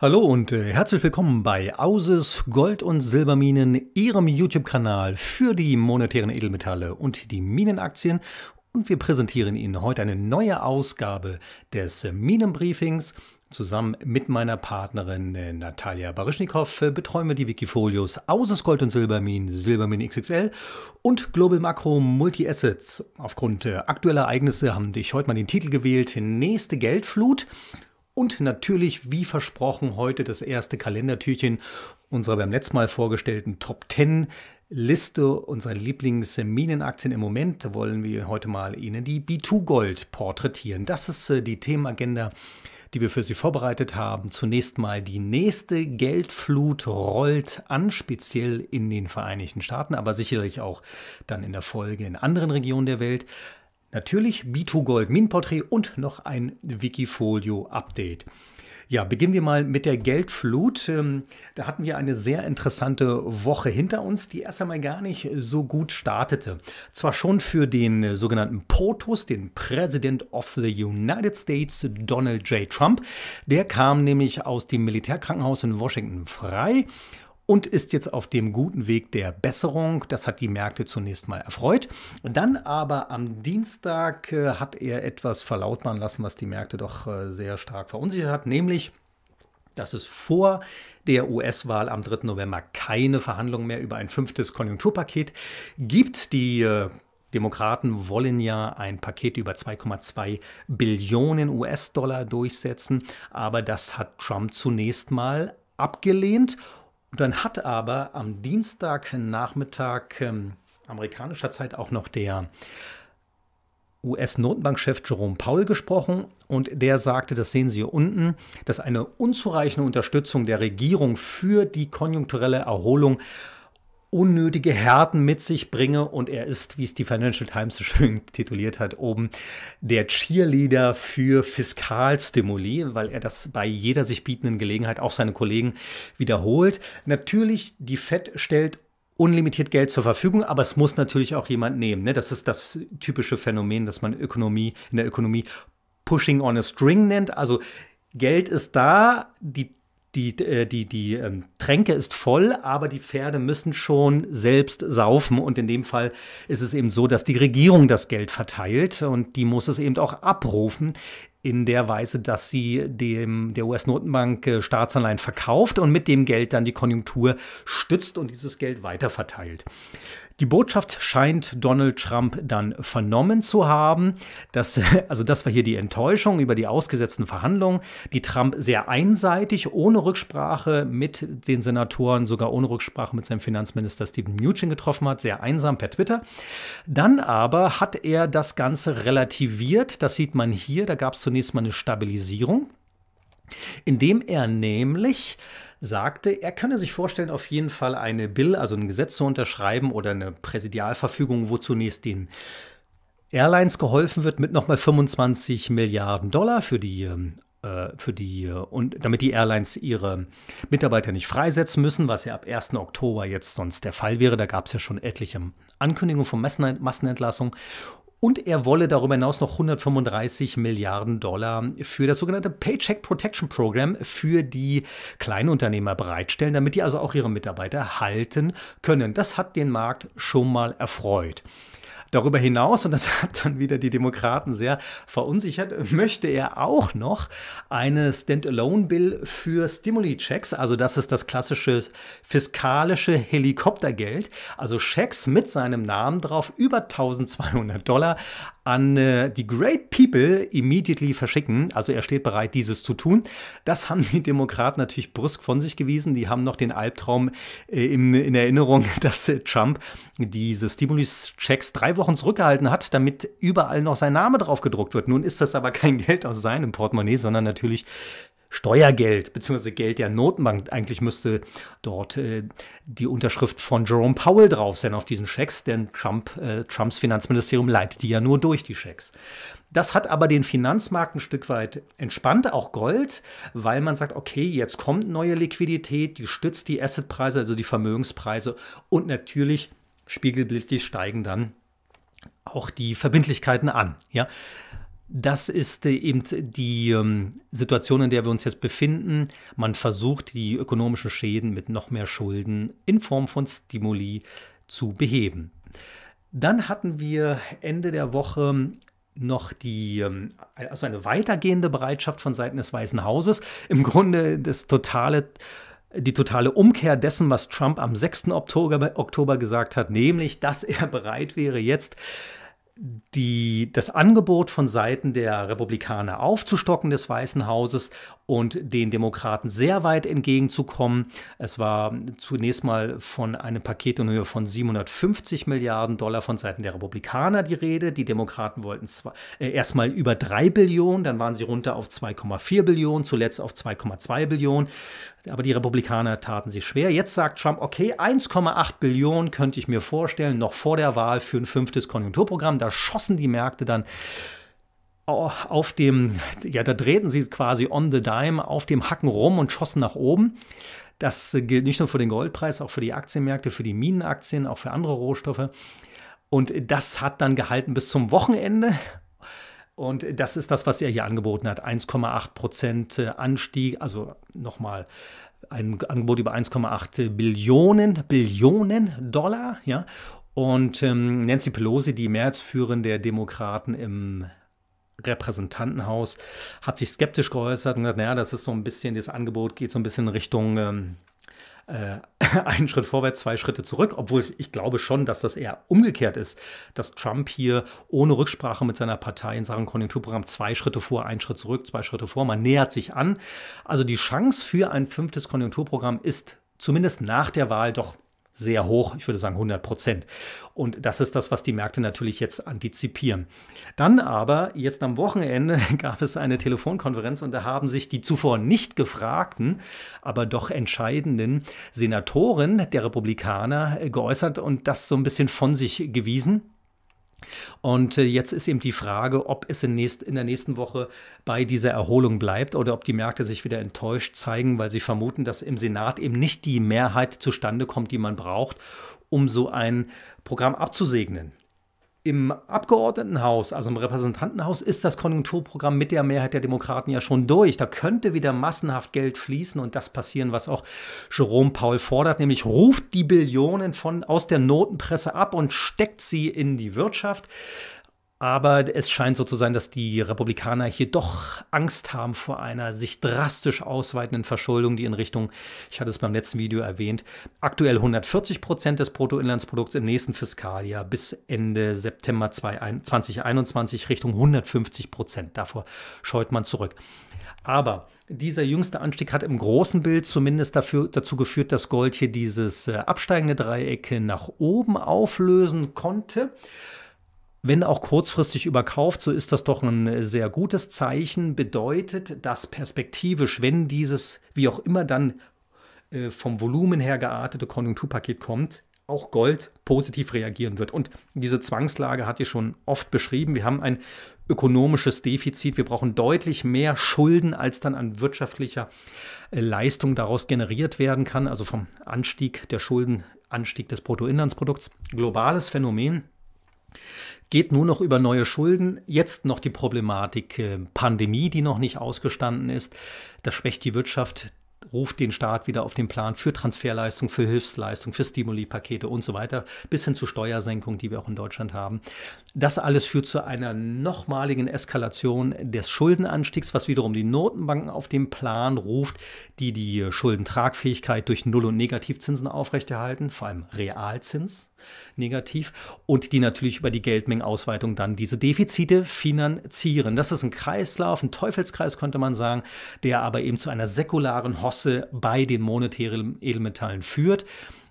Hallo und äh, herzlich willkommen bei Auses Gold- und Silberminen, Ihrem YouTube-Kanal für die monetären Edelmetalle und die Minenaktien. Und wir präsentieren Ihnen heute eine neue Ausgabe des Minenbriefings. Zusammen mit meiner Partnerin äh, Natalia Baryschnikow äh, betreuen wir die Wikifolios Auses Gold- und Silberminen, Silberminen XXL und Global Macro Multi Assets. Aufgrund aktueller Ereignisse haben dich heute mal den Titel gewählt, Nächste Geldflut. Und natürlich, wie versprochen, heute das erste Kalendertürchen unserer beim letzten Mal vorgestellten Top 10 Liste unserer Lieblingsminenaktien im Moment. Wollen wir heute mal Ihnen die B2 Gold porträtieren. Das ist äh, die Themenagenda die wir für Sie vorbereitet haben. Zunächst mal die nächste Geldflut rollt an, speziell in den Vereinigten Staaten, aber sicherlich auch dann in der Folge in anderen Regionen der Welt. Natürlich Bito Gold Minporträt und noch ein Wikifolio Update. Ja, beginnen wir mal mit der Geldflut. Ähm, da hatten wir eine sehr interessante Woche hinter uns, die erst einmal gar nicht so gut startete. Zwar schon für den sogenannten POTUS, den President of the United States, Donald J. Trump. Der kam nämlich aus dem Militärkrankenhaus in Washington frei und ist jetzt auf dem guten Weg der Besserung. Das hat die Märkte zunächst mal erfreut. Dann aber am Dienstag äh, hat er etwas verlautbaren lassen, was die Märkte doch äh, sehr stark verunsichert hat, nämlich dass es vor der US-Wahl am 3. November keine Verhandlungen mehr über ein fünftes Konjunkturpaket gibt. Die äh, Demokraten wollen ja ein Paket über 2,2 Billionen US-Dollar durchsetzen, aber das hat Trump zunächst mal abgelehnt und dann hat aber am Dienstagnachmittag ähm, amerikanischer Zeit auch noch der US-Notenbankchef Jerome Powell gesprochen und der sagte, das sehen Sie hier unten, dass eine unzureichende Unterstützung der Regierung für die konjunkturelle Erholung unnötige Härten mit sich bringe und er ist, wie es die Financial Times so schön tituliert hat, oben der Cheerleader für Fiskalstimuli, weil er das bei jeder sich bietenden Gelegenheit auch seine Kollegen wiederholt. Natürlich, die Fed stellt unlimitiert Geld zur Verfügung, aber es muss natürlich auch jemand nehmen. Ne? Das ist das typische Phänomen, dass man Ökonomie in der Ökonomie Pushing on a String nennt. Also Geld ist da, die die, äh, die, die ähm, Tränke ist voll, aber die Pferde müssen schon selbst saufen. Und in dem Fall ist es eben so, dass die Regierung das Geld verteilt und die muss es eben auch abrufen in der Weise, dass sie dem, der US-Notenbank äh, Staatsanleihen verkauft und mit dem Geld dann die Konjunktur stützt und dieses Geld weiterverteilt. Die Botschaft scheint Donald Trump dann vernommen zu haben. Das, also das war hier die Enttäuschung über die ausgesetzten Verhandlungen, die Trump sehr einseitig, ohne Rücksprache mit den Senatoren, sogar ohne Rücksprache mit seinem Finanzminister Stephen Mnuchin getroffen hat, sehr einsam per Twitter. Dann aber hat er das Ganze relativiert. Das sieht man hier. Da gab es zunächst mal eine Stabilisierung, indem er nämlich sagte, er könne sich vorstellen, auf jeden Fall eine Bill, also ein Gesetz zu unterschreiben oder eine Präsidialverfügung, wo zunächst den Airlines geholfen wird mit nochmal 25 Milliarden Dollar für die ähm, äh, für die äh, und damit die Airlines ihre Mitarbeiter nicht freisetzen müssen, was ja ab 1. Oktober jetzt sonst der Fall wäre. Da gab es ja schon etliche Ankündigungen von Massenentlassungen. Und er wolle darüber hinaus noch 135 Milliarden Dollar für das sogenannte Paycheck Protection Program für die Kleinunternehmer bereitstellen, damit die also auch ihre Mitarbeiter halten können. Das hat den Markt schon mal erfreut. Darüber hinaus, und das hat dann wieder die Demokraten sehr verunsichert, möchte er auch noch eine Standalone-Bill für Stimuli-Checks, also das ist das klassische fiskalische Helikoptergeld, also Schecks mit seinem Namen drauf, über 1200 Dollar an äh, die Great People immediately verschicken. Also er steht bereit, dieses zu tun. Das haben die Demokraten natürlich brüsk von sich gewiesen. Die haben noch den Albtraum äh, in, in, Erinnerung, dass äh, Trump diese Stimulus-Checks drei Wochen zurückgehalten hat, damit überall noch sein Name drauf gedruckt wird. Nun ist das aber kein Geld aus seinem Portemonnaie, sondern natürlich Steuergeld bzw. Geld der Notenbank. Eigentlich müsste dort äh, die Unterschrift von Jerome Powell drauf sein auf diesen Schecks, denn Trump, äh, Trumps Finanzministerium leitet die ja nur durch die Schecks. Das hat aber den Finanzmarkt ein Stück weit entspannt, auch Gold, weil man sagt, okay, jetzt kommt neue Liquidität, die stützt die Assetpreise, also die Vermögenspreise und natürlich spiegelbildlich steigen dann auch die Verbindlichkeiten an. Ja? Das ist äh, eben die ähm, Situation, in der wir uns jetzt befinden. Man versucht, die ökonomischen Schäden mit noch mehr Schulden in Form von Stimuli zu beheben. Dann hatten wir Ende der Woche noch die, ähm, also eine weitergehende Bereitschaft von Seiten des Weißen Hauses. Im Grunde das totale die totale Umkehr dessen, was Trump am 6. Oktober, Oktober, gesagt hat, nämlich, dass er bereit wäre, jetzt die, das Angebot von Seiten der Republikaner aufzustocken des Weißen Hauses und den Demokraten sehr weit entgegenzukommen. Es war zunächst mal von einem Paket in Höhe von 750 Milliarden Dollar von Seiten der Republikaner die Rede. Die Demokraten wollten zwar, äh, erst mal über 3 Billionen, dann waren sie runter auf 2,4 Billionen, zuletzt auf 2,2 Billionen. Aber die Republikaner taten sie schwer. Jetzt sagt Trump, okay, 1,8 Billionen könnte ich mir vorstellen, noch vor der Wahl für ein fünftes Konjunkturprogramm. Da schossen die Märkte dann auf dem, ja, da drehten sie quasi on the dime auf dem Hacken rum und schossen nach oben. Das gilt nicht nur für den Goldpreis, auch für die Aktienmärkte, für die Minenaktien, auch für andere Rohstoffe. Und das hat dann gehalten bis zum Wochenende. Und das ist das, was er hier angeboten hat. 1,8 Prozent Anstieg, also nochmal ein Angebot über 1,8 Billionen, Billionen Dollar. Ja. Und ähm, Nancy Pelosi, die Mehrheitsführerin der Demokraten im Repräsentantenhaus, hat sich skeptisch geäußert und gesagt, naja, das ist so ein bisschen, das Angebot geht so ein bisschen in Richtung ähm, äh, einen Schritt vorwärts, zwei Schritte zurück, obwohl ich glaube schon, dass das eher umgekehrt ist, dass Trump hier ohne Rücksprache mit seiner Partei in Sachen Konjunkturprogramm zwei Schritte vor, einen Schritt zurück, zwei Schritte vor, man nähert sich an. Also die Chance für ein fünftes Konjunkturprogramm ist zumindest nach der Wahl doch sehr hoch, ich würde sagen 100 Prozent. Und das ist das, was die Märkte natürlich jetzt antizipieren. Dann aber, jetzt am Wochenende gab es eine Telefonkonferenz und da haben sich die zuvor nicht gefragten, aber doch entscheidenden Senatoren der Republikaner äh, geäußert und das so ein bisschen von sich gewiesen. Und äh, jetzt ist eben die Frage, ob es in, nächst, in, der nächsten Woche bei dieser Erholung bleibt oder ob die Märkte sich wieder enttäuscht zeigen, weil sie vermuten, dass im Senat eben nicht die Mehrheit zustande kommt, die man braucht, um so ein Programm abzusegnen. Im Abgeordnetenhaus, also im Repräsentantenhaus, ist das Konjunkturprogramm mit der Mehrheit der Demokraten ja schon durch. Da könnte wieder massenhaft Geld fließen und das passieren, was auch Jerome Paul fordert, nämlich ruft die Billionen von, aus der Notenpresse ab und steckt sie in die Wirtschaft. Aber es scheint so zu sein, dass die Republikaner hier doch Angst haben vor einer sich drastisch ausweitenden Verschuldung, die in Richtung, ich hatte es beim letzten Video erwähnt, aktuell 140 Prozent des Bruttoinlandsprodukts im nächsten Fiskaljahr bis Ende September 2021 Richtung 150 Prozent. Davor scheut man zurück. Aber dieser jüngste Anstieg hat im großen Bild zumindest dafür, dazu geführt, dass Gold hier dieses äh, absteigende Dreieck nach oben auflösen konnte wenn auch kurzfristig überkauft, so ist das doch ein sehr gutes Zeichen, bedeutet, dass perspektivisch, wenn dieses, wie auch immer dann äh, vom Volumen her geartete Konjunkturpaket kommt, auch Gold positiv reagieren wird. Und diese Zwangslage hat ihr schon oft beschrieben. Wir haben ein ökonomisches Defizit. Wir brauchen deutlich mehr Schulden, als dann an wirtschaftlicher äh, Leistung daraus generiert werden kann. Also vom Anstieg der Schulden, Anstieg des Bruttoinlandsprodukts. Globales Phänomen geht nur noch über neue Schulden. Jetzt noch die Problematik äh, Pandemie, die noch nicht ausgestanden ist. Das schwächt die Wirtschaft, ruft den Staat wieder auf den Plan für Transferleistung, für Hilfsleistung, für Stimuli-Pakete und so weiter, bis hin zu Steuersenkung, die wir auch in Deutschland haben. Das alles führt zu einer nochmaligen Eskalation des Schuldenanstiegs, was wiederum die Notenbanken auf den Plan ruft, die die Schuldentragfähigkeit durch Null- und Negativzinsen aufrechterhalten, vor allem Realzins negativ und die natürlich über die Geldmengenausweitung dann diese Defizite finanzieren. Das ist ein Kreislauf, ein Teufelskreis könnte man sagen, der aber eben zu einer säkularen Hosse bei den monetären Edelmetallen führt.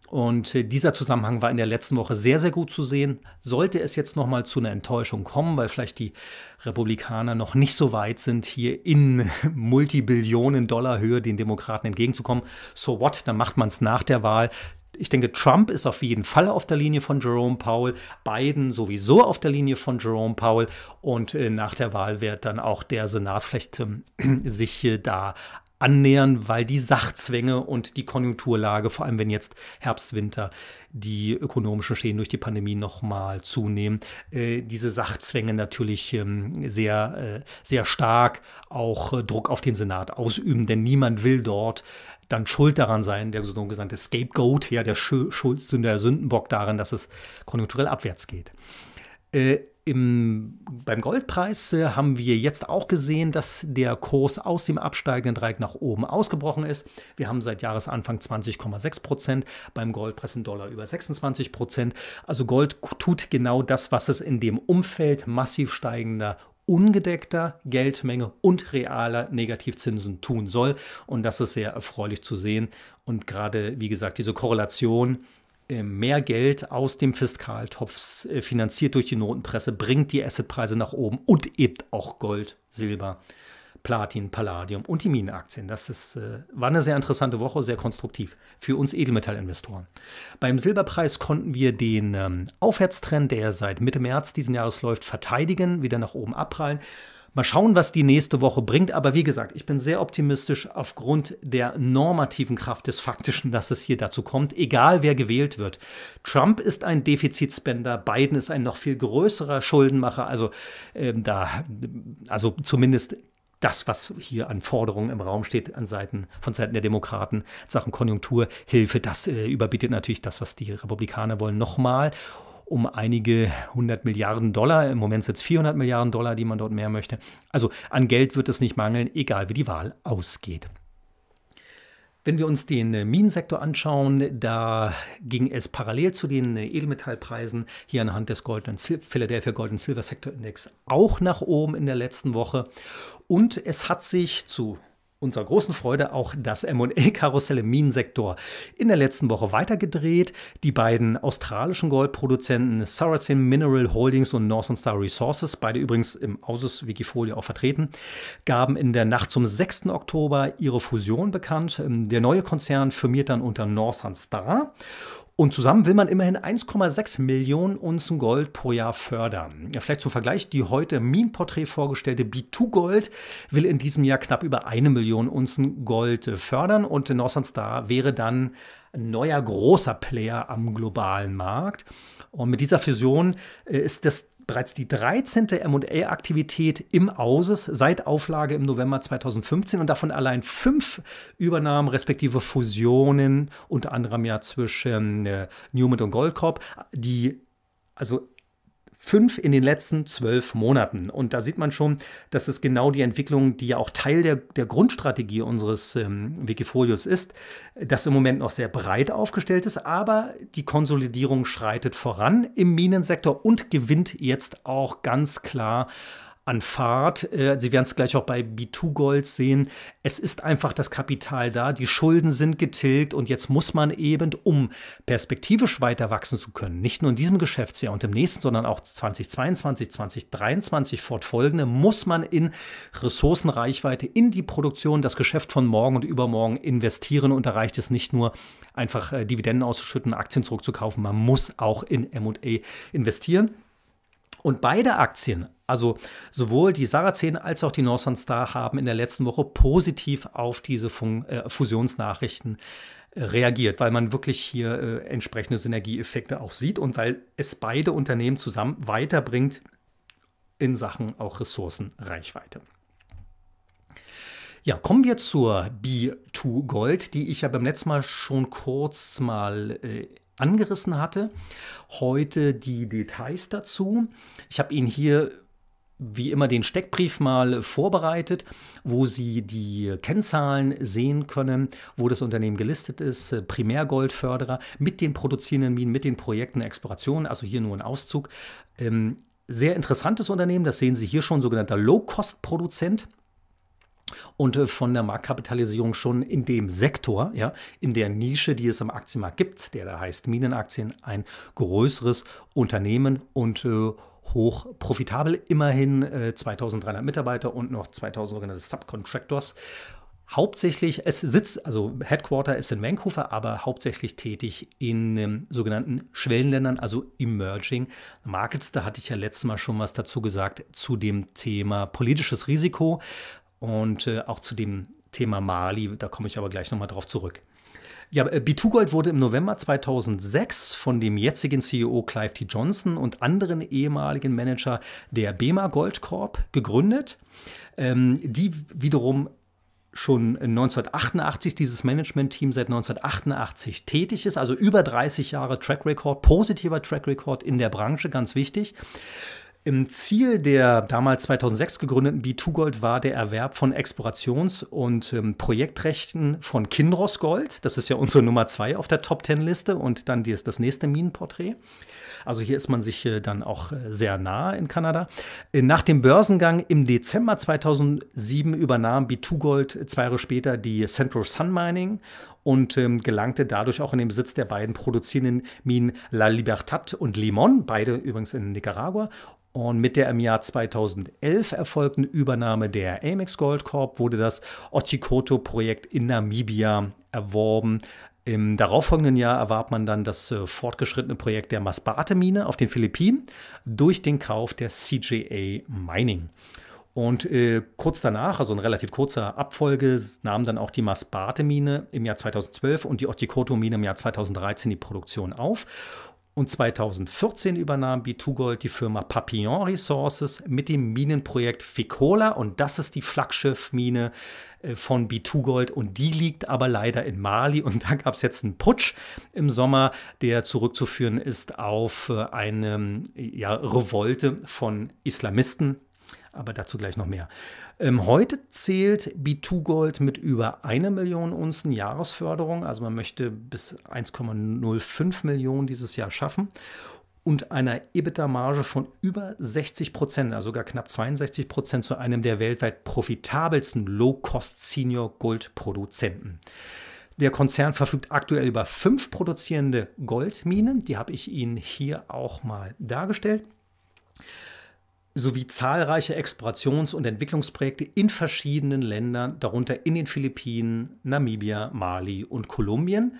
Und äh, dieser Zusammenhang war in der letzten Woche sehr, sehr gut zu sehen. Sollte es jetzt nochmal zu einer Enttäuschung kommen, weil vielleicht die Republikaner noch nicht so weit sind, hier in Multibillionen Dollar Höhe den Demokraten entgegenzukommen, so what, dann macht man es nach der Wahl ich denke, Trump ist auf jeden Fall auf der Linie von Jerome Powell, Biden sowieso auf der Linie von Jerome Powell und äh, nach der Wahl wird dann auch der Senat vielleicht ähm, sich da annähern, weil die Sachzwänge und die Konjunkturlage, vor allem wenn jetzt Herbst, Winter die ökonomischen Schäden durch die Pandemie nochmal zunehmen, äh, diese Sachzwänge natürlich ähm, sehr, äh, sehr stark auch Druck auf den Senat ausüben, denn niemand will dort dann schuld daran sein, der sogenannte Scapegoat, ja, der Schuldsünder, Sündenbock daran, dass es konjunkturell abwärts geht. Äh, im, beim Goldpreis äh, haben wir jetzt auch gesehen, dass der Kurs aus dem absteigenden Dreieck nach oben ausgebrochen ist. Wir haben seit Jahresanfang 20,6 Prozent, beim Goldpreis im Dollar über 26 Prozent. Also Gold tut genau das, was es in dem Umfeld massiv steigender ungedeckter Geldmenge und realer Negativzinsen tun soll. Und das ist sehr erfreulich zu sehen. Und gerade, wie gesagt, diese Korrelation äh, mehr Geld aus dem Fiskaltopf äh, finanziert durch die Notenpresse bringt die Assetpreise nach oben und eben auch Gold, Silber Platin, Palladium und die Minenaktien. Das ist, äh, war eine sehr interessante Woche, sehr konstruktiv für uns Edelmetallinvestoren. Beim Silberpreis konnten wir den ähm, Aufwärtstrend, der seit Mitte März diesen Jahres läuft, verteidigen, wieder nach oben abprallen. Mal schauen, was die nächste Woche bringt. Aber wie gesagt, ich bin sehr optimistisch aufgrund der normativen Kraft des Faktischen, dass es hier dazu kommt, egal wer gewählt wird. Trump ist ein Defizitspender, Biden ist ein noch viel größerer Schuldenmacher. Also, äh, da, also zumindest das, was hier an Forderungen im Raum steht, an Seiten, von Seiten der Demokraten, Sachen Konjunkturhilfe, das äh, überbietet natürlich das, was die Republikaner wollen, nochmal um einige hundert Milliarden Dollar. Im Moment sind es 400 Milliarden Dollar, die man dort mehr möchte. Also an Geld wird es nicht mangeln, egal wie die Wahl ausgeht. Wenn wir uns den Minensektor anschauen, da ging es parallel zu den Edelmetallpreisen hier anhand des Gold und Philadelphia Gold und Silver Sektor Index auch nach oben in der letzten Woche. Und es hat sich zu unserer großen Freude auch das M&A-Karussell im Minensektor in der letzten Woche weitergedreht. Die beiden australischen Goldproduzenten Saracen Mineral Holdings und Northern Star Resources, beide übrigens im Ausus Wikifolio auch vertreten, gaben in der Nacht zum 6. Oktober ihre Fusion bekannt. Der neue Konzern firmiert dann unter Northern Star und zusammen will man immerhin 1,6 Millionen Unzen Gold pro Jahr fördern. Vielleicht zum Vergleich, die heute im Minenporträt vorgestellte B2 Gold will in diesem Jahr knapp über eine Million Unzen Gold äh, fördern und Northern Star wäre dann ein neuer großer Player am globalen Markt. Und mit dieser Fusion äh, ist das bereits die 13. M&A-Aktivität im Auses seit Auflage im November 2015 und davon allein fünf Übernahmen respektive Fusionen, unter anderem ja zwischen äh, Newman und Goldcorp, die also fünf in den letzten zwölf Monaten. Und da sieht man schon, dass es genau die Entwicklung, die ja auch Teil der, der Grundstrategie unseres ähm, Wikifolios ist, das im Moment noch sehr breit aufgestellt ist, aber die Konsolidierung schreitet voran im Minensektor und gewinnt jetzt auch ganz klar an Fahrt. Äh, Sie werden es gleich auch bei B2 Gold sehen. Es ist einfach das Kapital da, die Schulden sind getilgt und jetzt muss man eben, um perspektivisch weiter wachsen zu können, nicht nur in diesem Geschäftsjahr und im nächsten, sondern auch 2022, 2023 fortfolgende, muss man in Ressourcenreichweite, in die Produktion, das Geschäft von morgen und übermorgen investieren und da reicht es nicht nur einfach äh, Dividenden auszuschütten, Aktien zurückzukaufen, man muss auch in M&A investieren. Und beide Aktien, also sowohl die Sarazen als auch die Northern Star, haben in der letzten Woche positiv auf diese Fun äh, Fusionsnachrichten äh, reagiert, weil man wirklich hier äh, entsprechende Synergieeffekte auch sieht und weil es beide Unternehmen zusammen weiterbringt in Sachen auch Ressourcenreichweite. Ja, kommen wir zur B2 Gold, die ich ja beim letzten Mal schon kurz mal äh, angerissen hatte. Heute die Details dazu. Ich habe Ihnen hier wie immer den Steckbrief mal vorbereitet, wo Sie die Kennzahlen sehen können, wo das Unternehmen gelistet ist, Primärgoldförderer mit den produzierenden Minen, mit den Projekten Explorationen, also hier nur ein Auszug. Ähm, sehr interessantes Unternehmen, das sehen Sie hier schon, sogenannter Low-Cost-Produzent und äh, von der Marktkapitalisierung schon in dem Sektor, ja, in der Nische, die es im Aktienmarkt gibt, der da heißt Minenaktien, ein größeres Unternehmen und äh, hoch profitabel. Immerhin äh, 2300 Mitarbeiter und noch 2000 sogenannte Subcontractors. Hauptsächlich, es sitzt, also Headquarter ist in Vancouver, aber hauptsächlich tätig in ähm, sogenannten Schwellenländern, also Emerging Markets. Da hatte ich ja letztes Mal schon was dazu gesagt zu dem Thema politisches Risiko und äh, auch zu dem Thema Mali, da komme ich aber gleich nochmal drauf zurück. Ja, äh, B2Gold wurde im November 2006 von dem jetzigen CEO Clive T. Johnson und anderen ehemaligen Manager der BEMA Gold Corp gegründet, ähm, die wiederum schon 1988 dieses Management-Team seit 1988 tätig ist, also über 30 Jahre Track Record, positiver Track Record in der Branche, ganz wichtig. Im Ziel der damals 2006 gegründeten B2 Gold war der Erwerb von Explorations- und ähm, Projektrechten von Kinross Gold. Das ist ja unsere Nummer zwei auf der Top Ten Liste und dann die, das nächste Minenporträt. Also hier ist man sich äh, dann auch äh, sehr nah in Kanada. Äh, nach dem Börsengang im Dezember 2007 übernahm B2 Gold zwei Jahre später die Central Sun Mining und ähm, gelangte dadurch auch in den Besitz der beiden produzierenden Minen La Libertad und Limon, beide übrigens in Nicaragua, und mit der im Jahr 2011 erfolgten Übernahme der Amex Gold Corp wurde das Otikoto-Projekt in Namibia erworben. Im darauffolgenden Jahr erwarb man dann das äh, fortgeschrittene Projekt der Masbate-Mine auf den Philippinen durch den Kauf der CJA Mining. Und äh, kurz danach, also in relativ kurzer Abfolge, nahmen dann auch die Masbate-Mine im Jahr 2012 und die Otikoto-Mine im Jahr 2013 die Produktion auf und 2014 übernahm B2Gold die Firma Papillon Resources mit dem Minenprojekt Ficola und das ist die Flaggschiffmine äh, von B2Gold und die liegt aber leider in Mali und da gab es jetzt einen Putsch im Sommer, der zurückzuführen ist auf äh, eine ja, Revolte von Islamisten, aber dazu gleich noch mehr. Ähm, heute zählt B2 Gold mit über einer Million Unzen Jahresförderung. Also man möchte bis 1,05 Millionen dieses Jahr schaffen und einer EBITDA-Marge von über 60 Prozent, also sogar knapp 62 Prozent, zu einem der weltweit profitabelsten Low-Cost-Senior-Gold-Produzenten. Der Konzern verfügt aktuell über fünf produzierende Goldminen, die habe ich Ihnen hier auch mal dargestellt sowie zahlreiche Explorations- und Entwicklungsprojekte in verschiedenen Ländern, darunter in den Philippinen, Namibia, Mali und Kolumbien.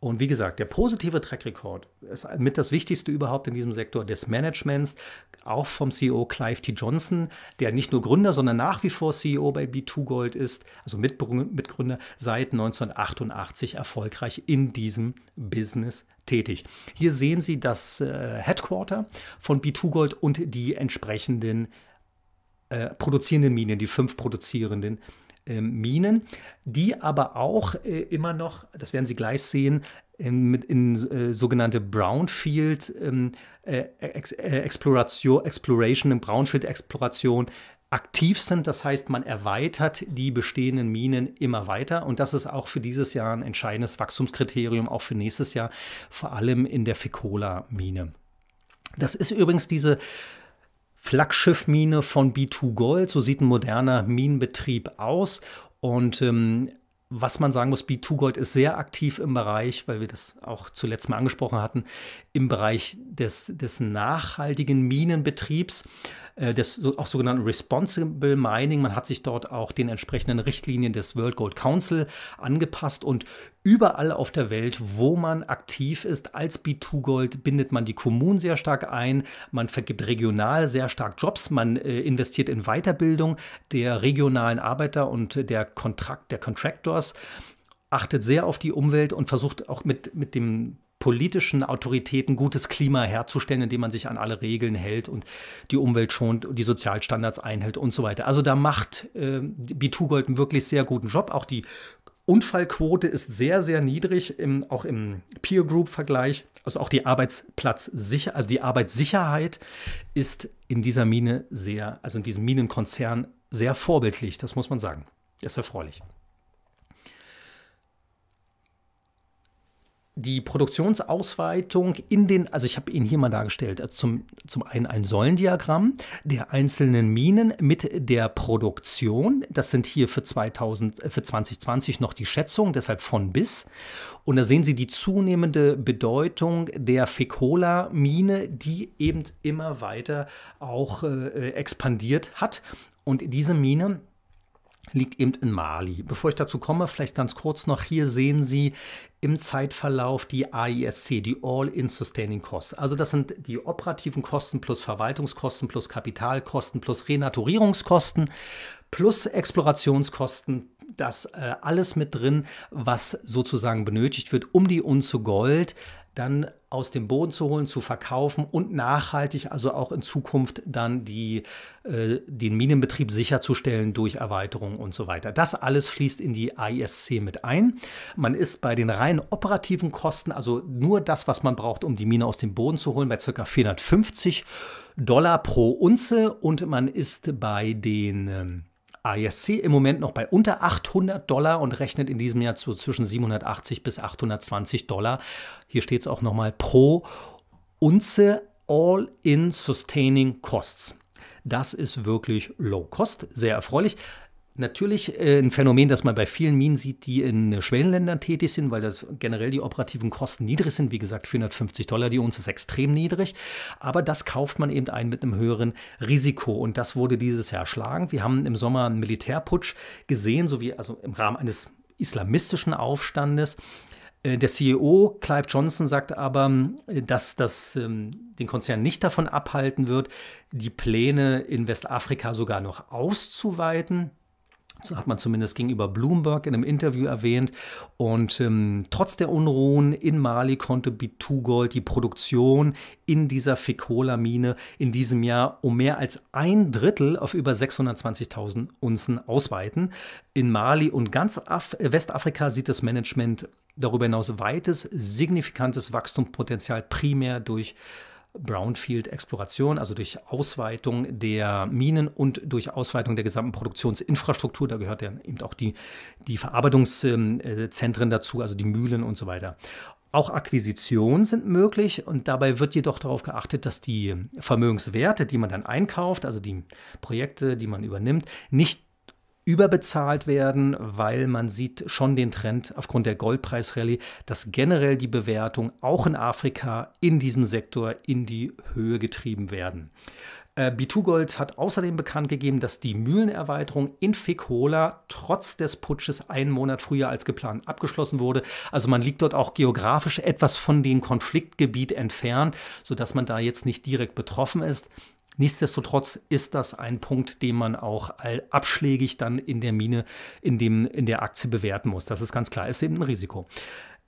Und wie gesagt, der positive Track Record ist mit das Wichtigste überhaupt in diesem Sektor des Managements, auch vom CEO Clive T. Johnson, der nicht nur Gründer, sondern nach wie vor CEO bei B2 Gold ist, also Mitgründer seit 1988 erfolgreich in diesem Business tätig. Hier sehen Sie das äh, Headquarter von B2 Gold und die entsprechenden äh, produzierenden Minen, die fünf produzierenden äh, Minen, die aber auch äh, immer noch, das werden Sie gleich sehen, ähm, in, in äh, sogenannte Brownfield ähm, äh, Exploration, Exploration, in Brownfield Exploration aktiv sind. Das heißt, man erweitert die bestehenden Minen immer weiter. Und das ist auch für dieses Jahr ein entscheidendes Wachstumskriterium, auch für nächstes Jahr, vor allem in der Fekola-Mine. Das ist übrigens diese Flaggschiffmine von B2 Gold. So sieht ein moderner Minenbetrieb aus. Und ähm, was man sagen muss, B2 Gold ist sehr aktiv im Bereich, weil wir das auch zuletzt mal angesprochen hatten, im Bereich des, des nachhaltigen Minenbetriebs. Äh, des auch sogenannten Responsible Mining. Man hat sich dort auch den entsprechenden Richtlinien des World Gold Council angepasst und überall auf der Welt, wo man aktiv ist als B2Gold, bindet man die Kommunen sehr stark ein, man vergibt regional sehr stark Jobs, man äh, investiert in Weiterbildung der regionalen Arbeiter und der Kontrakt der Contractors achtet sehr auf die Umwelt und versucht auch mit, mit dem politischen Autoritäten gutes Klima herzustellen, indem man sich an alle Regeln hält und die Umwelt schont, die Sozialstandards einhält und so weiter. Also da macht äh, Bitugold einen wirklich sehr guten Job. Auch die Unfallquote ist sehr, sehr niedrig, im, auch im Peer Group Vergleich. Also auch die Arbeitsplatzsicher, also die Arbeitssicherheit ist in dieser Mine sehr, also in diesem Minenkonzern sehr vorbildlich, das muss man sagen. Das ist erfreulich. die Produktionsausweitung in den, also ich habe ihn hier mal dargestellt, also zum, zum einen ein Säulendiagramm der einzelnen Minen mit der Produktion. Das sind hier für, 2000, äh, für 2020 noch die Schätzungen, deshalb von bis. Und da sehen Sie die zunehmende Bedeutung der Fekola-Mine, die eben immer weiter auch äh, äh expandiert hat. Und diese Mine liegt eben in Mali. Bevor ich dazu komme, vielleicht ganz kurz noch, hier sehen Sie im Zeitverlauf die AISC, die All-in Sustaining Costs. Also das sind die operativen Kosten plus Verwaltungskosten plus Kapitalkosten plus Renaturierungskosten plus Explorationskosten. Das äh, alles mit drin, was sozusagen benötigt wird, um die Unze Gold äh, dann aus dem Boden zu holen, zu verkaufen und nachhaltig, also auch in Zukunft dann die, äh, den Minenbetrieb sicherzustellen durch Erweiterung und so weiter. Das alles fließt in die AISC mit ein. Man ist bei den rein operativen Kosten, also nur das, was man braucht, um die Mine aus dem Boden zu holen, bei ca. 450 Dollar pro Unze und man ist bei den ähm, AESC im Moment noch bei unter 800 Dollar und rechnet in diesem Jahr zu zwischen 780 bis 820 Dollar. Hier steht es auch nochmal pro Unze All-in Sustaining Costs. Das ist wirklich Low Cost, sehr erfreulich. Natürlich äh, ein Phänomen, das man bei vielen Minen sieht, die in äh, Schwellenländern tätig sind, weil das generell die operativen Kosten niedrig sind. Wie gesagt, 450 Dollar die uns ist extrem niedrig. Aber das kauft man eben ein mit einem höheren Risiko. Und das wurde dieses Jahr erschlagen. Wir haben im Sommer einen Militärputsch gesehen, sowie also im Rahmen eines islamistischen Aufstandes. Äh, der CEO Clive Johnson sagt aber, dass das ähm, den Konzern nicht davon abhalten wird, die Pläne in Westafrika sogar noch auszuweiten. So hat man zumindest gegenüber Bloomberg in einem Interview erwähnt. Und ähm, trotz der Unruhen in Mali konnte Bitugold die Produktion in dieser Fekola-Mine in diesem Jahr um mehr als ein Drittel auf über 620.000 Unzen ausweiten. In Mali und ganz Af Westafrika sieht das Management darüber hinaus weites, signifikantes Wachstumspotenzial primär durch äh, Brownfield-Exploration, also durch Ausweitung der Minen und durch Ausweitung der gesamten Produktionsinfrastruktur. Da gehört ja eben auch die, die Verarbeitungszentren ähm, äh, dazu, also die Mühlen und so weiter. Auch Akquisitionen sind möglich und dabei wird jedoch darauf geachtet, dass die Vermögenswerte, die man dann einkauft, also die Projekte, die man übernimmt, nicht überbezahlt werden, weil man sieht schon den Trend aufgrund der Goldpreisrallye, dass generell die Bewertung auch in Afrika in diesem Sektor in die Höhe getrieben werden. Äh, B2Gold hat außerdem bekannt gegeben, dass die Mühlenerweiterung in Fekola trotz des Putsches einen Monat früher als geplant abgeschlossen wurde. Also man liegt dort auch geografisch etwas von dem Konfliktgebiet entfernt, sodass man da jetzt nicht direkt betroffen ist. Nichtsdestotrotz ist das ein Punkt, den man auch abschlägig dann in der Mine, in, dem, in der Aktie bewerten muss. Das ist ganz klar, ist eben ein Risiko.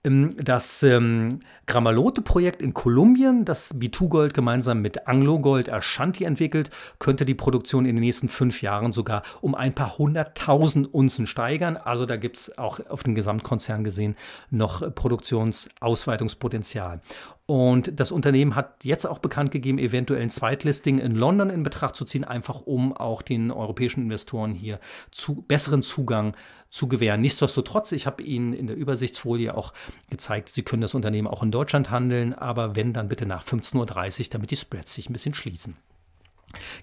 Ähm, das ähm, Gramalote-Projekt in Kolumbien, das B2Gold gemeinsam mit Anglo-Gold Ashanti entwickelt, könnte die Produktion in den nächsten fünf Jahren sogar um ein paar hunderttausend Unzen steigern. Also da gibt es auch auf den Gesamtkonzern gesehen noch Produktionsausweitungspotenzial. Und das Unternehmen hat jetzt auch bekannt gegeben, eventuell ein Zweitlisting in London in Betracht zu ziehen, einfach um auch den europäischen Investoren hier zu, besseren Zugang zu gewähren. Nichtsdestotrotz, ich habe Ihnen in der Übersichtsfolie auch gezeigt, Sie können das Unternehmen auch in Deutschland handeln, aber wenn, dann bitte nach 15.30 Uhr, damit die Spreads sich ein bisschen schließen.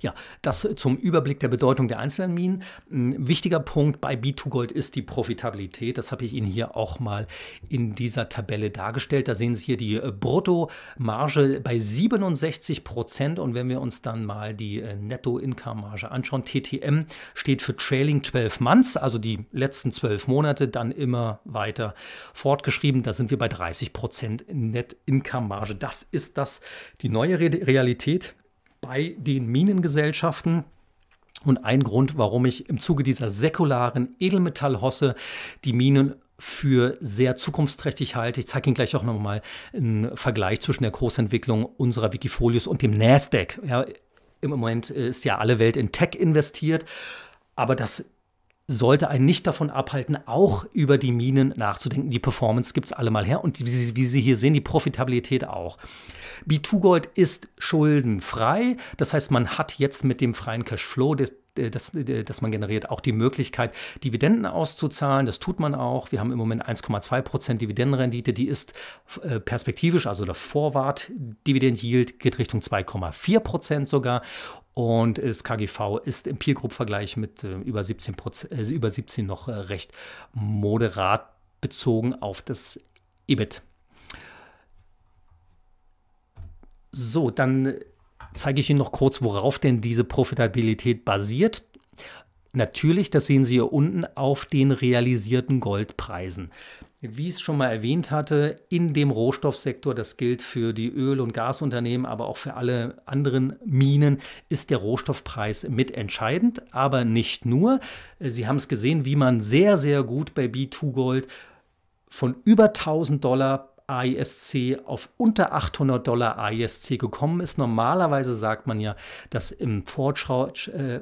Ja, das zum Überblick der Bedeutung der einzelnen Minen. Ein hm, wichtiger Punkt bei B2Gold ist die Profitabilität. Das habe ich Ihnen hier auch mal in dieser Tabelle dargestellt. Da sehen Sie hier die äh, Bruttomarge bei 67 Prozent. Und wenn wir uns dann mal die äh, Netto-Income-Marge anschauen, TTM steht für Trailing 12 Months, also die letzten 12 Monate, dann immer weiter fortgeschrieben. Da sind wir bei 30 Prozent Net-Income-Marge. Das ist das, die neue Realität bei den Minengesellschaften. Und ein Grund, warum ich im Zuge dieser säkularen Edelmetallhosse die Minen für sehr zukunftsträchtig halte. Ich zeige Ihnen gleich auch nochmal einen Vergleich zwischen der Kursentwicklung unserer Wikifolios und dem Nasdaq. Ja, Im Moment ist ja alle Welt in Tech investiert, aber das sollte einen nicht davon abhalten, auch über die Minen nachzudenken. Die Performance gibt es allemal her und wie Sie, wie Sie, hier sehen, die Profitabilität auch. B2Gold ist schuldenfrei, das heißt, man hat jetzt mit dem freien Cashflow des, äh, das, äh, das man generiert, auch die Möglichkeit, Dividenden auszuzahlen. Das tut man auch. Wir haben im Moment 1,2 Dividendenrendite. Die ist äh, perspektivisch, also der Vorwart Dividend Yield geht Richtung 2,4 sogar. Und das KGV ist im Peer Group Vergleich mit über 17 über 17 noch recht moderat bezogen auf das EBIT. So, dann zeige ich Ihnen noch kurz, worauf denn diese Profitabilität basiert. Natürlich, das sehen Sie hier unten, auf den realisierten Goldpreisen. Wie ich es schon mal erwähnt hatte, in dem Rohstoffsektor, das gilt für die Öl- und Gasunternehmen, aber auch für alle anderen Minen, ist der Rohstoffpreis mitentscheidend, aber nicht nur. Sie haben es gesehen, wie man sehr, sehr gut bei B2Gold von über 1000 Dollar AISC auf unter 800 Dollar AISC gekommen ist. Normalerweise sagt man ja, dass im, Fortschreit, äh,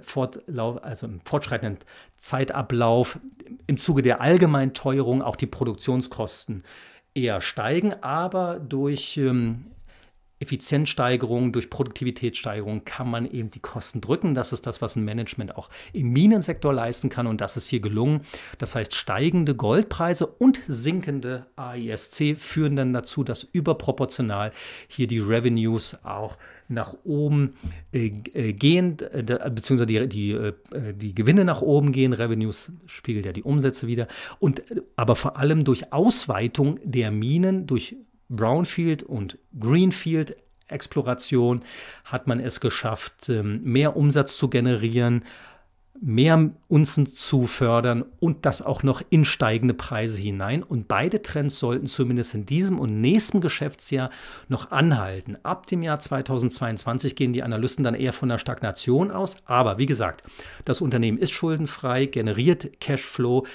also im fortschreitenden Zeitablauf im Zuge der Allgemeinteuerung auch die Produktionskosten eher steigen, aber durch ähm, Effizienzsteigerung, durch Produktivitätssteigerung kann man eben die Kosten drücken. Das ist das, was ein Management auch im Minensektor leisten kann und das ist hier gelungen. Das heißt, steigende Goldpreise und sinkende AISC führen dann dazu, dass überproportional hier die Revenues auch nach oben äh, äh gehen, äh, beziehungsweise die, die, äh, die Gewinne nach oben gehen, Revenues spiegelt ja die Umsätze wieder, und äh, aber vor allem durch Ausweitung der Minen, durch Brownfield und Greenfield Exploration hat man es geschafft, ähm, mehr Umsatz zu generieren, mehr Unzen zu fördern und das auch noch in steigende Preise hinein. Und beide Trends sollten zumindest in diesem und nächsten Geschäftsjahr noch anhalten. Ab dem Jahr 2022 gehen die Analysten dann eher von der Stagnation aus. Aber wie gesagt, das Unternehmen ist schuldenfrei, generiert Cashflow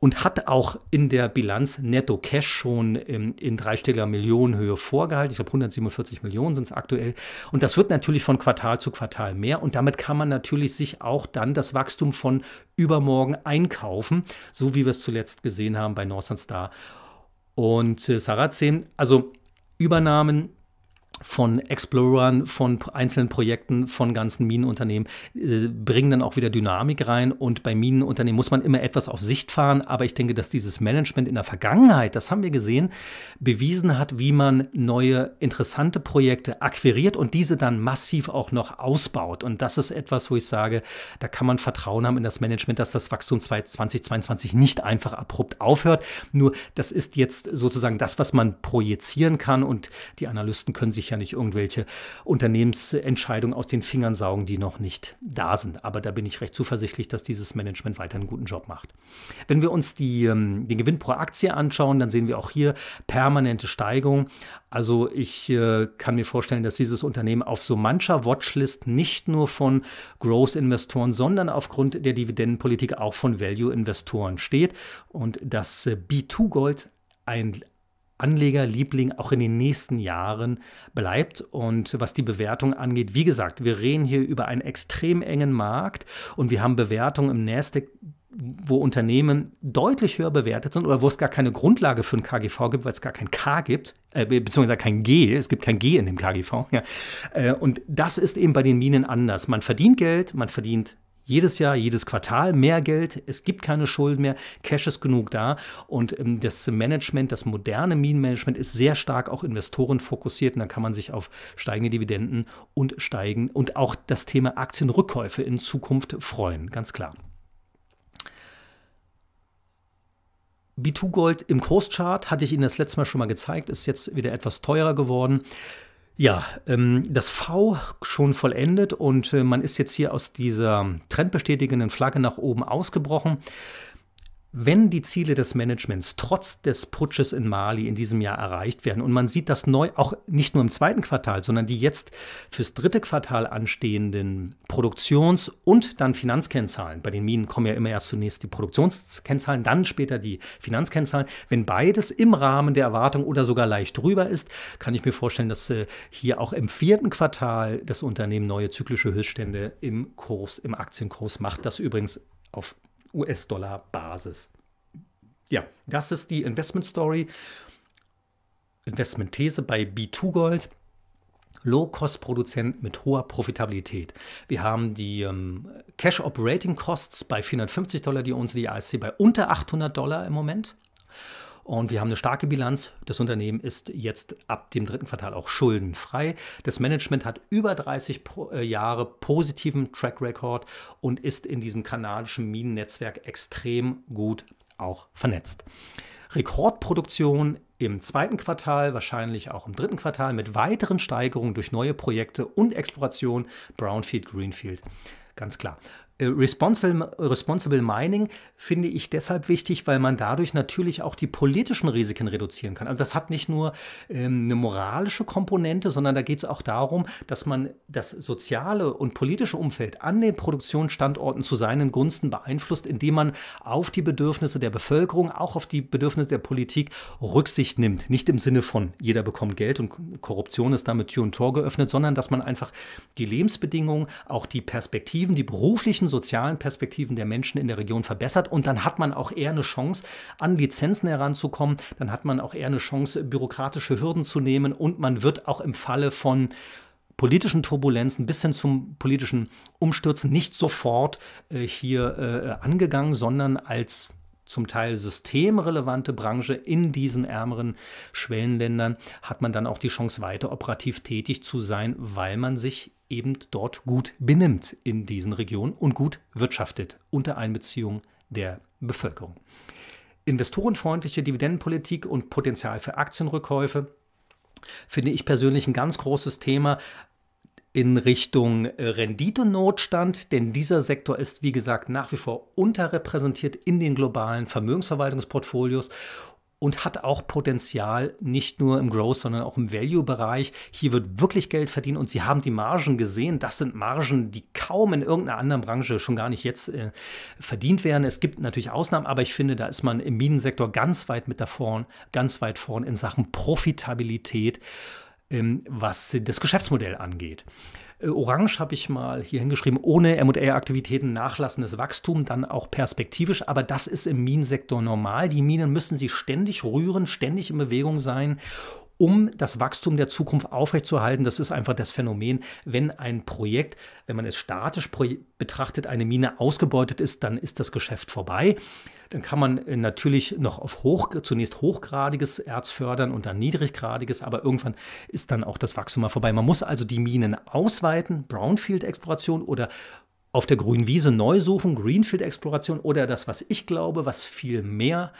und hat auch in der Bilanz Netto Cash schon in, ähm, in dreistelliger Millionenhöhe vorgehalten. Ich glaube, 147 Millionen sind es aktuell. Und das wird natürlich von Quartal zu Quartal mehr. Und damit kann man natürlich sich auch dann das Wachstum von übermorgen einkaufen, so wie wir es zuletzt gesehen haben bei Northern Star und äh, Sarazen. Also Übernahmen von Explorern, von einzelnen Projekten, von ganzen Minenunternehmen, äh, bringen dann auch wieder Dynamik rein. Und bei Minenunternehmen muss man immer etwas auf Sicht fahren. Aber ich denke, dass dieses Management in der Vergangenheit, das haben wir gesehen, bewiesen hat, wie man neue interessante Projekte akquiriert und diese dann massiv auch noch ausbaut. Und das ist etwas, wo ich sage, da kann man Vertrauen haben in das Management, dass das Wachstum 2022 nicht einfach abrupt aufhört. Nur das ist jetzt sozusagen das, was man projizieren kann und die Analysten können sich sich ja nicht irgendwelche Unternehmensentscheidungen aus den Fingern saugen, die noch nicht da sind. Aber da bin ich recht zuversichtlich, dass dieses Management weiter einen guten Job macht. Wenn wir uns die, ähm, den Gewinn pro Aktie anschauen, dann sehen wir auch hier permanente Steigerung. Also ich äh, kann mir vorstellen, dass dieses Unternehmen auf so mancher Watchlist nicht nur von Growth-Investoren, sondern aufgrund der Dividendenpolitik auch von Value-Investoren steht und dass äh, B2 Gold ein Anlegerliebling auch in den nächsten Jahren bleibt. Und was die Bewertung angeht, wie gesagt, wir reden hier über einen extrem engen Markt und wir haben Bewertungen im Nasdaq wo Unternehmen deutlich höher bewertet sind oder wo es gar keine Grundlage für ein KGV gibt, weil es gar kein K gibt, äh, beziehungsweise kein G, es gibt kein G in dem KGV. Ja. Äh, und das ist eben bei den Minen anders. Man verdient Geld, man verdient jedes Jahr, jedes Quartal mehr Geld. Es gibt keine Schulden mehr. Cash ist genug da. Und ähm, das Management, das moderne Minenmanagement ist sehr stark auch investorenfokussiert. Und da kann man sich auf steigende Dividenden und steigen und auch das Thema Aktienrückkäufe in Zukunft freuen. Ganz klar. B2 Gold im Großchart hatte ich Ihnen das letzte Mal schon mal gezeigt, ist jetzt wieder etwas teurer geworden. Ja, ähm, das V schon vollendet und äh, man ist jetzt hier aus dieser trendbestätigenden Flagge nach oben ausgebrochen. Wenn die Ziele des Managements trotz des Putsches in Mali in diesem Jahr erreicht werden, und man sieht das neu auch nicht nur im zweiten Quartal, sondern die jetzt fürs dritte Quartal anstehenden Produktions- und dann Finanzkennzahlen, bei den Minen kommen ja immer erst zunächst die Produktionskennzahlen, dann später die Finanzkennzahlen, wenn beides im Rahmen der Erwartung oder sogar leicht drüber ist, kann ich mir vorstellen, dass äh, hier auch im vierten Quartal das Unternehmen neue zyklische Höchststände im Kurs, im Aktienkurs macht. Das übrigens auf US-Dollar-Basis. Ja, das ist die Investment-Story, Investment-These bei B2Gold. Low-Cost-Produzent mit hoher Profitabilität. Wir haben die ähm, Cash Operating Costs bei 450 Dollar die Unze, die ASC bei unter 800 Dollar im Moment. Und wir haben eine starke Bilanz. Das Unternehmen ist jetzt ab dem dritten Quartal auch schuldenfrei. Das Management hat über 30 äh, Jahre positiven Track Record und ist in diesem kanadischen Minennetzwerk extrem gut auch vernetzt. Rekordproduktion im zweiten Quartal, wahrscheinlich auch im dritten Quartal mit weiteren Steigerungen durch neue Projekte und Exploration Brownfield, Greenfield. Ganz klar. Äh, responsible, Responsible Mining finde ich deshalb wichtig, weil man dadurch natürlich auch die politischen Risiken reduzieren kann. Also das hat nicht nur ähm, eine moralische Komponente, sondern da geht es auch darum, dass man das soziale und politische Umfeld an den Produktionsstandorten zu seinen Gunsten beeinflusst, indem man auf die Bedürfnisse der Bevölkerung, auch auf die Bedürfnisse der Politik Rücksicht nimmt. Nicht im Sinne von jeder bekommt Geld und Korruption ist damit Tür und Tor geöffnet, sondern dass man einfach die Lebensbedingungen, auch die Perspektiven, die beruflichen sozialen Perspektiven der Menschen in der Region verbessert und dann hat man auch eher eine Chance, an Lizenzen heranzukommen, dann hat man auch eher eine Chance, bürokratische Hürden zu nehmen und man wird auch im Falle von politischen Turbulenzen bis hin zum politischen Umstürzen nicht sofort äh, hier äh, angegangen, sondern als zum Teil systemrelevante Branche in diesen ärmeren Schwellenländern hat man dann auch die Chance, weiter operativ tätig zu sein, weil man sich eben dort gut benimmt in diesen Regionen und gut wirtschaftet unter Einbeziehung der Bevölkerung. Investorenfreundliche Dividendenpolitik und Potenzial für Aktienrückkäufe finde ich persönlich ein ganz großes Thema in Richtung äh, Renditenotstand, denn dieser Sektor ist, wie gesagt, nach wie vor unterrepräsentiert in den globalen Vermögensverwaltungsportfolios und hat auch Potenzial, nicht nur im Growth, sondern auch im Value-Bereich. Hier wird wirklich Geld verdient und Sie haben die Margen gesehen. Das sind Margen, die kaum in irgendeiner anderen Branche schon gar nicht jetzt äh, verdient werden. Es gibt natürlich Ausnahmen, aber ich finde, da ist man im Minensektor ganz weit mit davor, ganz weit vorn in Sachen Profitabilität, ähm, was das Geschäftsmodell angeht. Äh, Orange habe ich mal hier hingeschrieben, ohne M&A-Aktivitäten nachlassendes Wachstum, dann auch perspektivisch. Aber das ist im Minensektor normal. Die Minen müssen sie ständig rühren, ständig in Bewegung sein um das Wachstum der Zukunft aufrechtzuerhalten. Das ist einfach das Phänomen, wenn ein Projekt, wenn man es statisch betrachtet, eine Mine ausgebeutet ist, dann ist das Geschäft vorbei. Dann kann man äh, natürlich noch auf hoch, zunächst hochgradiges Erz fördern und dann niedriggradiges, aber irgendwann ist dann auch das Wachstum mal vorbei. Man muss also die Minen ausweiten, Brownfield-Exploration oder auf der grünen Wiese neu suchen, Greenfield-Exploration oder das, was ich glaube, was viel mehr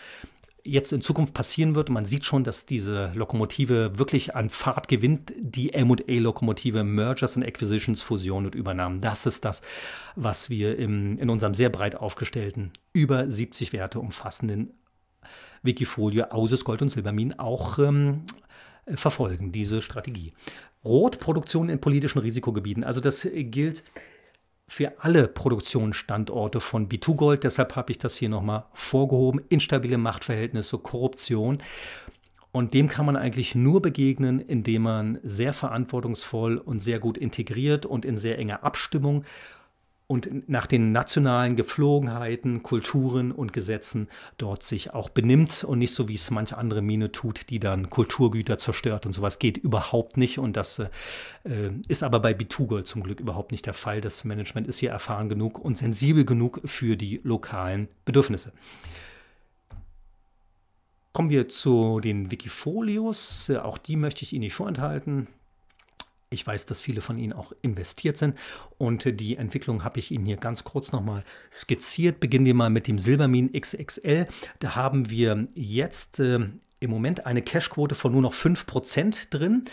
jetzt in Zukunft passieren wird. Man sieht schon, dass diese Lokomotive wirklich an Fahrt gewinnt. Die MA-Lokomotive Mergers and Acquisitions, Fusionen und Übernahmen. Das ist das, was wir im, in unserem sehr breit aufgestellten, über 70 Werte umfassenden Wikifolio Ausus Gold und Silbermin auch ähm, verfolgen, diese Strategie. Rotproduktion in politischen Risikogebieten. Also das gilt für alle Produktionsstandorte von B2Gold. Deshalb habe ich das hier nochmal vorgehoben. Instabile Machtverhältnisse, Korruption. Und dem kann man eigentlich nur begegnen, indem man sehr verantwortungsvoll und sehr gut integriert und in sehr enger Abstimmung und nach den nationalen Gepflogenheiten, Kulturen und Gesetzen dort sich auch benimmt und nicht so, wie es manche andere Mine tut, die dann Kulturgüter zerstört und sowas geht überhaupt nicht. Und das äh, ist aber bei Bitugol zum Glück überhaupt nicht der Fall. Das Management ist hier erfahren genug und sensibel genug für die lokalen Bedürfnisse. Kommen wir zu den Wikifolios. Äh, auch die möchte ich Ihnen nicht vorenthalten. Ich weiß, dass viele von Ihnen auch investiert sind und die Entwicklung habe ich Ihnen hier ganz kurz nochmal skizziert. Beginnen wir mal mit dem Silbermin XXL. Da haben wir jetzt äh, im Moment eine Cashquote von nur noch 5% drin.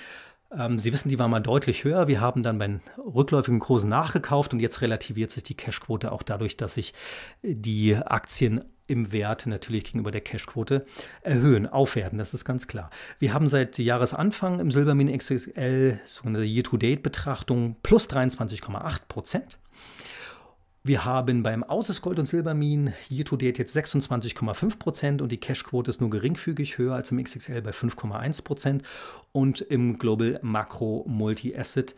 Ähm, Sie wissen, die war mal deutlich höher. Wir haben dann bei rückläufigen Kursen nachgekauft und jetzt relativiert sich die Cashquote auch dadurch, dass sich die Aktien im Wert natürlich gegenüber der Cashquote erhöhen, aufwerten, das ist ganz klar. Wir haben seit Jahresanfang im Silbermin XXL so eine Year-to-Date-Betrachtung plus 23,8 Prozent. Wir haben beim Auses Gold- und Silberminen hier to date jetzt 26,5% und die Cashquote ist nur geringfügig höher als im XXL bei 5,1% und im Global Macro Multi-Asset.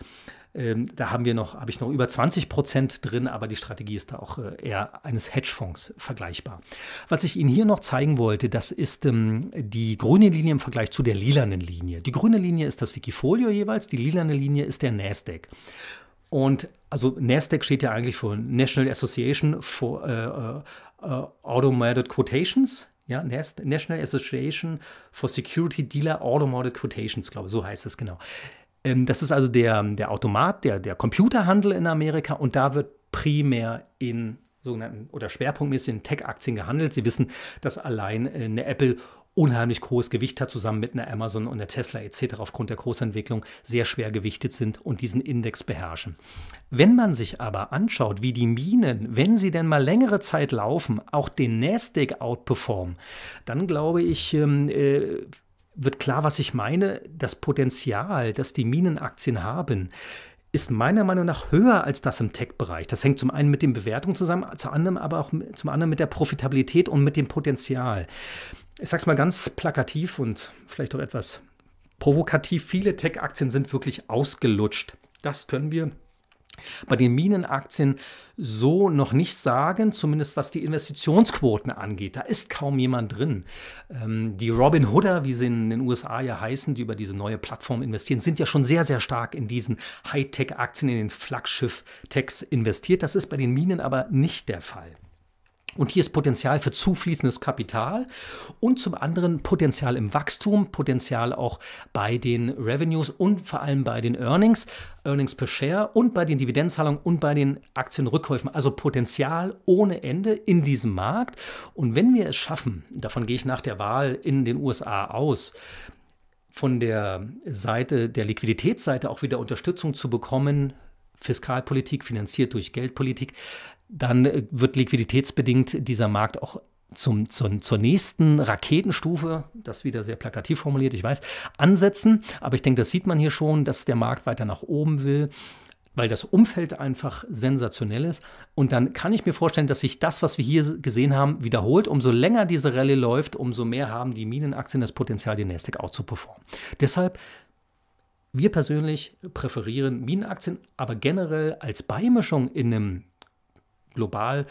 Ähm, da haben wir noch, habe ich noch über 20 Prozent drin, aber die Strategie ist da auch äh, eher eines Hedgefonds vergleichbar. Was ich Ihnen hier noch zeigen wollte, das ist ähm, die grüne Linie im Vergleich zu der lilanen Linie. Die grüne Linie ist das Wikifolio jeweils, die lilane Linie ist der Nasdaq. Und also NASDAQ steht ja eigentlich für National Association for äh, äh, äh Automated Quotations. Ja, National Association for Security Dealer Automated Quotations, glaube ich, so heißt es genau. Ähm, das ist also der, der Automat, der, der Computerhandel in Amerika und da wird primär in sogenannten oder schwerpunktmäßig in Tech-Aktien gehandelt. Sie wissen, dass allein äh, eine Apple unheimlich hohes Gewicht hat, zusammen mit einer Amazon und der Tesla etc. aufgrund der Großentwicklung sehr schwer gewichtet sind und diesen Index beherrschen. Wenn man sich aber anschaut, wie die Minen, wenn sie denn mal längere Zeit laufen, auch den Nasdaq outperformen, dann glaube ich, ähm, äh, wird klar, was ich meine. Das Potenzial, das die Minenaktien haben, ist meiner Meinung nach höher als das im Tech-Bereich. Das hängt zum einen mit den Bewertungen zusammen, zum anderen aber auch zum anderen mit der Profitabilität und mit dem Potenzial ich sag's mal ganz plakativ und vielleicht auch etwas provokativ, viele Tech-Aktien sind wirklich ausgelutscht. Das können wir bei den Minenaktien so noch nicht sagen, zumindest was die Investitionsquoten angeht. Da ist kaum jemand drin. Ähm, die Robin Hooder, wie sie in den USA ja heißen, die über diese neue Plattform investieren, sind ja schon sehr, sehr stark in diesen Hightech-Aktien, in den Flaggschiff-Techs investiert. Das ist bei den Minen aber nicht der Fall. Und hier ist Potenzial für zufließendes Kapital und zum anderen Potenzial im Wachstum, Potenzial auch bei den Revenues und vor allem bei den Earnings, Earnings per Share und bei den Dividendzahlungen und bei den Aktienrückkäufen. Also Potenzial ohne Ende in diesem Markt. Und wenn wir es schaffen, davon gehe ich nach der Wahl in den USA aus, von der Seite, der Liquiditätsseite auch wieder Unterstützung zu bekommen, Fiskalpolitik finanziert durch Geldpolitik, dann äh, wird liquiditätsbedingt dieser Markt auch zum, zum, zur nächsten Raketenstufe, das wieder sehr plakativ formuliert, ich weiß, ansetzen. Aber ich denke, das sieht man hier schon, dass der Markt weiter nach oben will, weil das Umfeld einfach sensationell ist. Und dann kann ich mir vorstellen, dass sich das, was wir hier gesehen haben, wiederholt. Umso länger diese Rallye läuft, umso mehr haben die Minenaktien das Potenzial, die Nasdaq auch zu performen. Deshalb wir persönlich präferieren Minenaktien, aber generell als Beimischung in einem global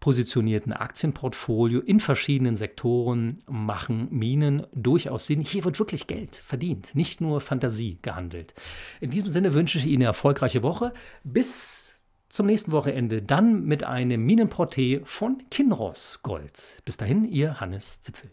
positionierten Aktienportfolio in verschiedenen Sektoren machen Minen durchaus Sinn. Hier wird wirklich Geld verdient, nicht nur Fantasie gehandelt. In diesem Sinne wünsche ich Ihnen eine erfolgreiche Woche. Bis zum nächsten Wochenende dann mit einem Minenporté von Kinross Gold. Bis dahin, Ihr Hannes Zipfel.